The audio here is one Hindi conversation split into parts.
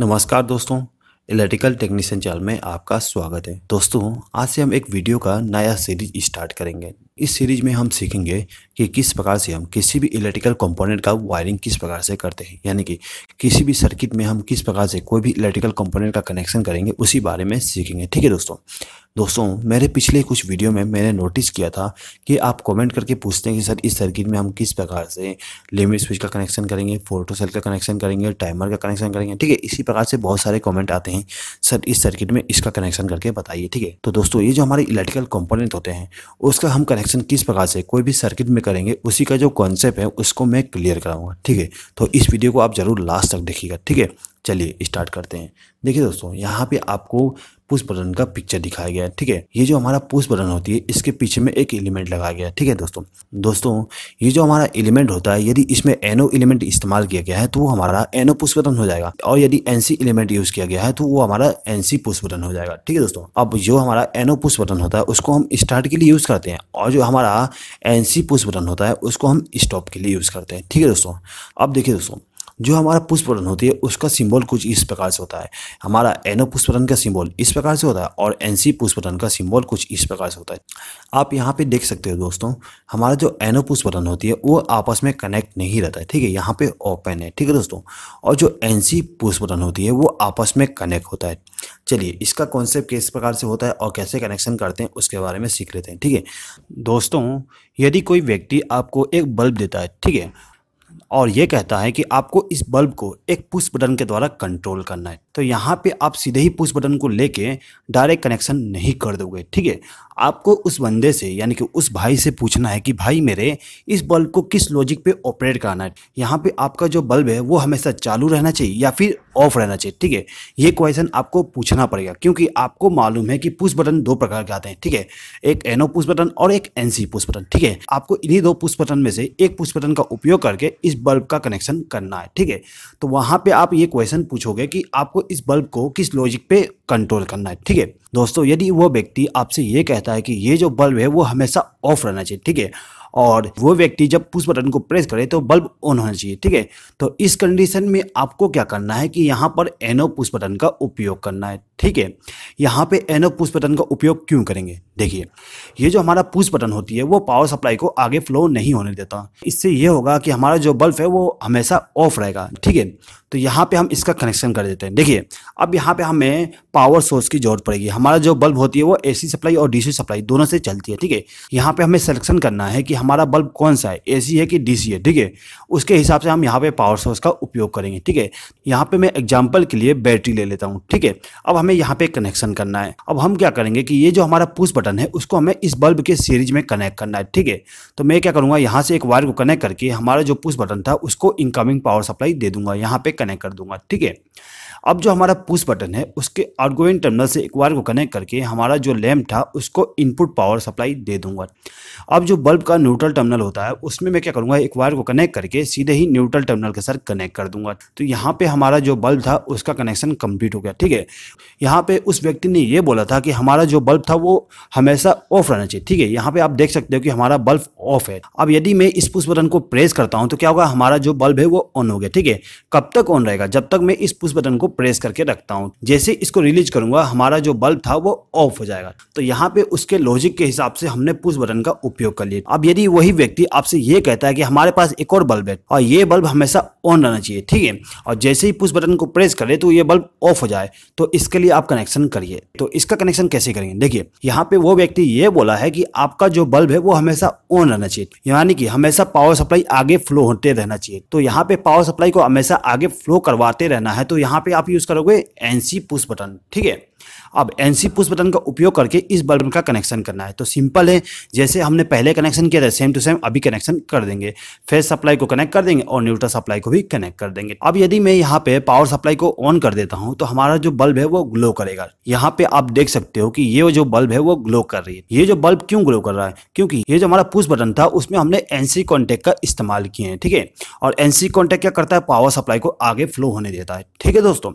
नमस्कार दोस्तों इलेक्ट्रिकल टेक्नीशियन चैनल में आपका स्वागत है दोस्तों आज से हम एक वीडियो का नया सीरीज स्टार्ट करेंगे इस सीरीज में हम सीखेंगे कि किस प्रकार से हम किसी भी इलेक्ट्रिकल कंपोनेंट का वायरिंग किस प्रकार से करते हैं यानी कि किसी भी सर्किट में हम किस प्रकार से कोई भी इलेक्ट्रिकल कंपोनेंट का कनेक्शन करेंगे उसी बारे में सीखेंगे ठीक है दोस्तों दोस्तों मेरे पिछले कुछ वीडियो में मैंने नोटिस किया था कि आप कमेंट करके पूछते हैं कि सर इस सर्किट में हम किस प्रकार से लिमिट स्विच का कनेक्शन करेंगे फोटो सेल का कनेक्शन करेंगे टाइमर का कनेक्शन करेंगे ठीक है इसी प्रकार से बहुत सारे कमेंट आते हैं सर इस सर्किट में इसका कनेक्शन करके बताइए ठीक है तो दोस्तों ये जो हमारे इलेक्ट्रिकल कॉम्पोनेंट होते हैं उसका हम कनेक्शन किस प्रकार से कोई भी सर्किट में करेंगे उसी का जो कॉन्सेप्ट है उसको मैं क्लियर कराऊंगा ठीक है तो इस वीडियो को आप ज़रूर लास्ट तक देखिएगा ठीक है चलिए स्टार्ट करते हैं देखिए दोस्तों यहाँ पे आपको पुश बटन का पिक्चर दिखाया गया है ठीक है ये जो हमारा पुश बटन होती है इसके पीछे में एक एलिमेंट लगाया गया है ठीक है दोस्तों दोस्तों ये जो हमारा एलिमेंट होता है यदि इसमें एनो एलिमेंट इस्तेमाल किया गया है तो वो हमारा एनो पुश बटन हो जाएगा और यदि एनसी एलिमेंट यूज किया गया है तो वो हमारा एनसी पुश बटन हो जाएगा ठीक है दोस्तों अब जो हमारा एनो पुश बटन होता है उसको हम स्टार्ट के लिए यूज करते हैं और जो हमारा एनसी पुश बटन होता है उसको हम स्टॉप के लिए यूज करते हैं ठीक है दोस्तों अब देखिए दोस्तों जो हमारा पुष्प होती है उसका सिंबल कुछ इस प्रकार से होता है हमारा एनो पुष्प का सिंबल इस प्रकार से होता है और एन सी पुष्प का सिंबल कुछ इस प्रकार से होता है आप यहाँ पे देख सकते हो दोस्तों हमारा जो एनो पुष्प होती है वो आपस में कनेक्ट नहीं रहता है ठीक है यहाँ पे ओपन है ठीक है दोस्तों और जो एन सी पुष्प होती है वो आपस में कनेक्ट होता है चलिए इसका कॉन्सेप्ट किस प्रकार से होता है और कैसे कनेक्शन करते हैं उसके बारे में सीख लेते हैं ठीक है दोस्तों यदि कोई व्यक्ति आपको एक बल्ब देता है ठीक है और ये कहता है कि आपको इस बल्ब को एक पुश बटन के द्वारा कंट्रोल करना है तो यहाँ पे आप सीधे ही पुश बटन को लेके डायरेक्ट कनेक्शन नहीं कर दोगे ठीक है आपको उस बंदे से यानी कि उस भाई से पूछना है कि भाई मेरे इस बल्ब को किस लॉजिक पे ऑपरेट कराना है यहाँ पे आपका जो बल्ब है वो हमेशा चालू रहना चाहिए या फिर ऑफ रहना चाहिए ठीक है ये क्वेश्चन आपको पूछना पड़ेगा क्योंकि आपको मालूम है कि पुश बटन दो प्रकार के आते हैं ठीक है एक एनओ पुश बटन और एक सी पुश बटन ठीक है आपको इन्हीं दो पुश बटन में से एक पुश बटन का उपयोग करके इस बल्ब का कनेक्शन करना है ठीक है तो वहाँ पर आप ये क्वेश्चन पूछोगे कि आपको इस बल्ब को किस लॉजिक पे कंट्रोल करना है ठीक है दोस्तों यदि वो व्यक्ति आपसे ये कहता है कि ये जो बल्ब है वो हमेशा ऑफ रहना चाहिए ठीक है और वो व्यक्ति जब पुश बटन को प्रेस करे तो बल्ब ऑन होना चाहिए ठीक है तो इस कंडीशन में आपको क्या करना है कि यहाँ पर एनो पुश बटन का उपयोग करना है ठीक है यहाँ पे एनो पुश बटन का उपयोग क्यों करेंगे देखिए ये जो हमारा पुश बटन होती है वो पावर सप्लाई को आगे फ्लो नहीं होने देता इससे ये होगा कि हमारा जो बल्ब है वो हमेशा ऑफ रहेगा ठीक है तो यहाँ पे हम इसका कनेक्शन कर देते हैं देखिए अब यहाँ पे हमें पावर सोर्स की जरूरत पड़ेगी हमारा जो बल्ब होती है वो ए सप्लाई और डी सप्लाई दोनों से चलती है ठीक है यहाँ पर हमें सेलेक्शन करना है कि हमारा बल्ब कौन सा है ए है कि डी है ठीक है उसके हिसाब से हम यहाँ पे पावर सोर्स का उपयोग करेंगे ठीक है यहाँ पे मैं एग्जाम्पल के लिए बैटरी ले लेता हूँ ठीक है अब हमें यहाँ पे कनेक्शन करना है अब हम क्या करेंगे कि ये जो हमारा पुश बटन है उसको हमें इस बल्ब के सीरीज में कनेक्ट करना है ठीक है तो मैं क्या करूँगा यहाँ से एक वायर को कनेक्ट करके हमारा जो पुश बटन था उसको इनकमिंग पावर सप्लाई दे दूंगा यहाँ पे कनेक्ट कर दूंगा ठीक है अब जो हमारा पुश बटन है उसके आउटगोइंग टर्मिनल से एक वायर को कनेक्ट करके हमारा जो लैम्प था उसको इनपुट पावर सप्लाई दे दूंगा अब जो बल्ब का न्यूट्रल टर्मिनल होता है उसमें मैं क्या करूँगा एक वायर को कनेक्ट करके सीधे ही न्यूट्रल टर्मिनल के साथ कनेक्ट कर दूंगा तो यहाँ पर हमारा जो बल्ब था उसका कनेक्शन कंप्लीट हो गया ठीक है यहाँ पर उस व्यक्ति ने यह बोला था कि हमारा जो बल्ब था वो हमेशा ऑफ रहना चाहिए ठीक है यहाँ पर आप देख सकते हो कि हमारा बल्ब ऑफ है अब यदि मैं इस पुश बटन को प्रेस करता हूँ तो क्या होगा हमारा जो बल्ब है वो ऑन हो गया ठीक है कब तक ऑन रहेगा जब तक मैं इस पुश बटन को को प्रेस करके रखता हूँ जैसे इसको रिलीज करूंगा हमारा जो बल्ब था वो ऑफ हो जाएगा तो यहाँ पे उसके लॉजिक के हिसाब से हमने पुश बटन का उपयोग कर लिया अब यदि वही व्यक्ति आपसे ये कहता है कि हमारे पास एक और बल्ब है और ये बल्ब हमेशा ऑन रहना चाहिए ठीक है और जैसे ही पुश बटन को प्रेस करे तो ये बल्ब ऑफ हो जाए तो इसके लिए आप कनेक्शन करिए तो इसका कनेक्शन कैसे करेंगे देखिए यहाँ पे वो व्यक्ति ये बोला है कि आपका जो बल्ब है वो हमेशा ऑन रहना चाहिए यानी कि हमेशा पावर सप्लाई आगे फ्लो होते रहना चाहिए तो यहाँ पे पावर सप्लाई को हमेशा आगे फ्लो करवाते रहना है तो यहाँ पे आप यूज़ करोगे एनसी पुश बटन ठीक है अब एनसी पुश बटन का उपयोग करके इस बल्ब का कनेक्शन करना है तो सिंपल है जैसे हमने पहले कनेक्शन किया था सेम टू सेम अभी कनेक्शन कर देंगे फेस सप्लाई को कनेक्ट कर देंगे और न्यूट्रल सप्लाई को भी कनेक्ट कर देंगे अब यदि मैं यहाँ पे पावर सप्लाई को ऑन कर देता हूँ तो हमारा जो बल्ब है वो ग्लो करेगा यहाँ पे आप देख सकते हो कि ये जो बल्ब है वो ग्लो कर रही है ये जो बल्ब क्यों ग्लो कर रहा है क्योंकि ये जो हमारा पुश बटन था उसमें हमने एनसी कॉन्टेक्ट का इस्तेमाल किए हैं ठीक है और एनसी कॉन्टेक्ट क्या करता है पावर सप्लाई को आगे फ्लो होने देता है ठीक है दोस्तों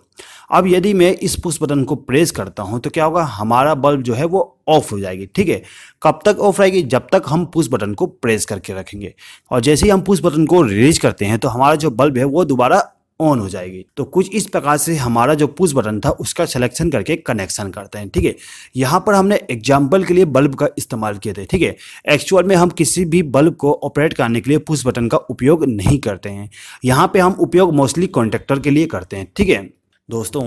अब यदि मैं इस पुश बटन को प्रेस करता हूं तो क्या होगा हमारा बल्ब जो है वो ऑफ हो जाएगी ठीक है कब तक ऑफ रहेगी जब तक हम पुश बटन को प्रेस करके रखेंगे और जैसे ही हम पुश बटन को रिलीज करते हैं तो हमारा जो बल्ब है वो दोबारा ऑन हो जाएगी तो कुछ इस प्रकार से हमारा जो पुश बटन था उसका सिलेक्शन करके कनेक्शन करते हैं ठीक है यहाँ पर हमने एग्जाम्पल के लिए बल्ब का इस्तेमाल किए थे ठीक है एक्चुअल में हम किसी भी बल्ब को ऑपरेट करने के लिए पुश बटन का उपयोग नहीं करते हैं यहाँ पे हम उपयोग मोस्टली कॉन्ट्रेक्टर के लिए करते हैं ठीक है दोस्तों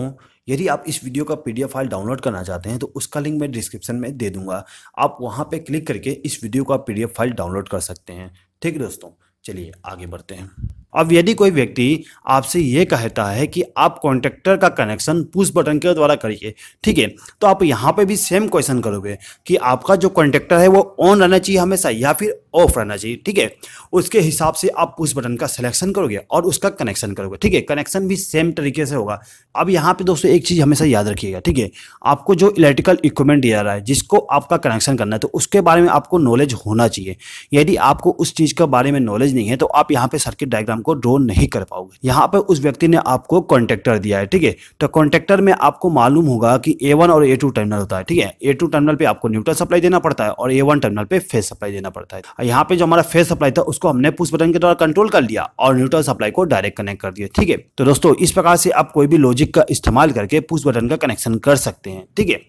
यदि आप इस वीडियो का पीडीएफ फाइल डाउनलोड करना चाहते हैं तो उसका लिंक मैं डिस्क्रिप्शन में दे दूंगा आप वहां पे क्लिक करके इस वीडियो का पीडीएफ फाइल डाउनलोड कर सकते हैं ठीक है दोस्तों चलिए आगे बढ़ते हैं अब यदि कोई व्यक्ति आपसे ये कहता है कि आप कॉन्ट्रैक्टर का कनेक्शन पुश बटन के द्वारा करिए ठीक है तो आप यहाँ पे भी सेम क्वेश्चन करोगे कि आपका जो कॉन्ट्रैक्टर है वो ऑन रहना चाहिए हमेशा या फिर ऑफ रहना चाहिए ठीक है उसके हिसाब से आप पुश बटन का सिलेक्शन करोगे और उसका कनेक्शन करोगे ठीक है कनेक्शन भी सेम तरीके से होगा अब यहाँ पर दोस्तों एक चीज़ हमेशा याद रखिएगा ठीक है आपको जो इलेक्ट्रिकल इक्विपमेंट दिया रहा है जिसको आपका कनेक्शन करना है तो उसके बारे में आपको नॉलेज होना चाहिए यदि आपको उस चीज़ के बारे में नॉलेज नहीं है तो आप यहाँ पर सर्किट डायग्राम को ड्रोन नहीं कर पाओगे यहाँ पर उस व्यक्ति ने आपको कॉन्ट्रेक्टर दिया है ठीक है तो कॉन्ट्रेक्टर में आपको मालूम होगा कि ए और ए टर्मिनल होता है ठीक है ए टर्मिनल पे आपको न्यूट्रल सप्लाई देना पड़ता है और ए टर्मिनल पे फेस सप्लाई देना पड़ता है यहाँ पे जो हमारा फेस सप्लाई था उसको हमने पुश बटन के द्वारा कंट्रोल कर लिया और न्यूट्रल सप्लाई को डायरेक्ट कनेक्ट कर दिया ठीक है तो दोस्तों इस प्रकार से आप कोई भी लॉजिक का इस्तेमाल करके पुश बटन का कनेक्शन कर सकते हैं ठीक है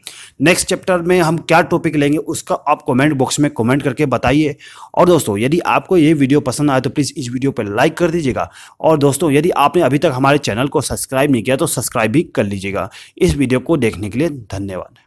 नेक्स्ट चैप्टर में हम क्या टॉपिक लेंगे उसका आप कमेंट बॉक्स में कमेंट करके बताइए और दोस्तों यदि आपको ये वीडियो पसंद आए तो प्लीज़ इस वीडियो पर लाइक कर दीजिए लीजिएगा और दोस्तों यदि आपने अभी तक हमारे चैनल को सब्सक्राइब नहीं किया तो सब्सक्राइब भी कर लीजिएगा इस वीडियो को देखने के लिए धन्यवाद